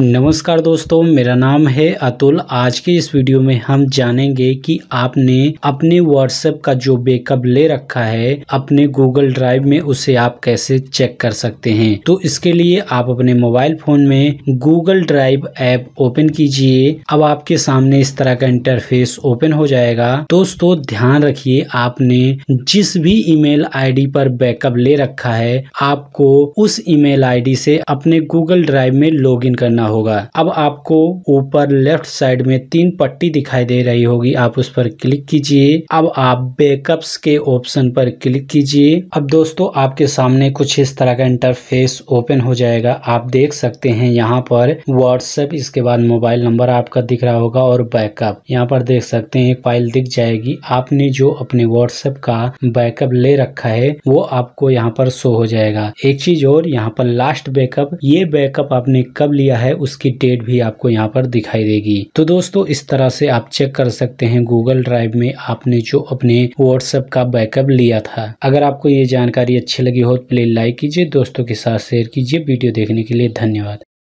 नमस्कार दोस्तों मेरा नाम है अतुल आज के इस वीडियो में हम जानेंगे कि आपने अपने व्हाट्सएप का जो बैकअप ले रखा है अपने गूगल ड्राइव में उसे आप कैसे चेक कर सकते हैं तो इसके लिए आप अपने मोबाइल फोन में गूगल ड्राइव ऐप ओपन कीजिए अब आपके सामने इस तरह का इंटरफेस ओपन हो जाएगा दोस्तों ध्यान रखिए आपने जिस भी ईमेल आईडी पर बैकअप ले रखा है आपको उस ईमेल आईडी से अपने गूगल ड्राइव में लॉग करना करना होगा अब आपको ऊपर लेफ्ट साइड में तीन पट्टी दिखाई दे रही होगी आप उस पर क्लिक कीजिए अब आप बैकअप्स के ऑप्शन पर क्लिक कीजिए अब दोस्तों आपके सामने कुछ इस तरह का इंटरफेस ओपन हो जाएगा आप देख सकते हैं यहाँ पर व्हाट्सएप इसके बाद मोबाइल नंबर आपका दिख रहा होगा और बैकअप यहाँ पर देख सकते हैं एक फाइल दिख जाएगी आपने जो अपने व्हाट्सएप का बैकअप ले रखा है वो आपको यहाँ पर शो हो जाएगा एक चीज और यहाँ पर लास्ट बैकअप ये बैकअप आपने कब लिया है है उसकी डेट भी आपको यहाँ पर दिखाई देगी तो दोस्तों इस तरह से आप चेक कर सकते हैं गूगल ड्राइव में आपने जो अपने व्हाट्सएप का बैकअप लिया था अगर आपको ये जानकारी अच्छी लगी हो तो प्लीज लाइक कीजिए दोस्तों के साथ शेयर कीजिए वीडियो देखने के लिए धन्यवाद